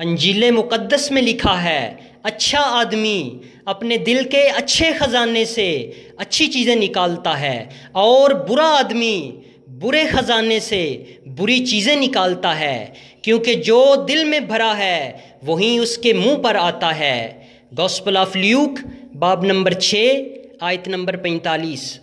अंजील मुक़दस में लिखा है अच्छा आदमी अपने दिल के अच्छे ख़जाने से अच्छी चीज़ें निकालता है और बुरा आदमी बुरे ख़जाने से बुरी चीज़ें निकालता है क्योंकि जो दिल में भरा है वहीं उसके मुंह पर आता है गॉस्पल ऑफ ल्यूक बाब नंबर छः आयत नंबर पैंतालीस